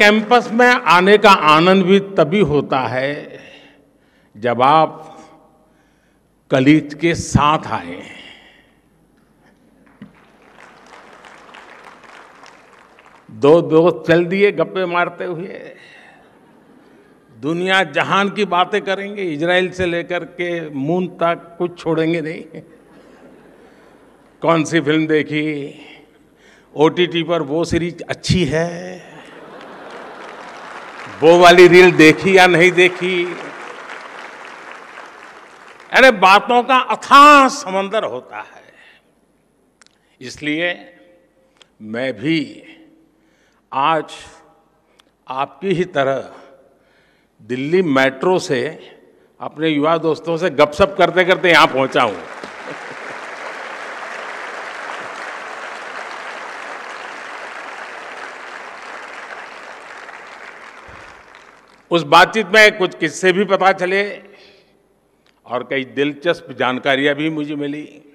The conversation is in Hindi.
कैंपस में आने का आनंद भी तभी होता है जब आप कलीज के साथ आए दो दोस्त चल दिए गप्पे मारते हुए दुनिया जहान की बातें करेंगे इजराइल से लेकर के मून तक कुछ छोड़ेंगे नहीं कौन सी फिल्म देखी ओटीटी पर वो सीरीज अच्छी है वो वाली रील देखी या नहीं देखी अरे बातों का अथाह समंदर होता है इसलिए मैं भी आज आपकी ही तरह दिल्ली मेट्रो से अपने युवा दोस्तों से गपशप करते करते यहाँ पहुँचा हूँ उस बातचीत में कुछ किस्से भी पता चले और कई दिलचस्प जानकारियां भी मुझे मिली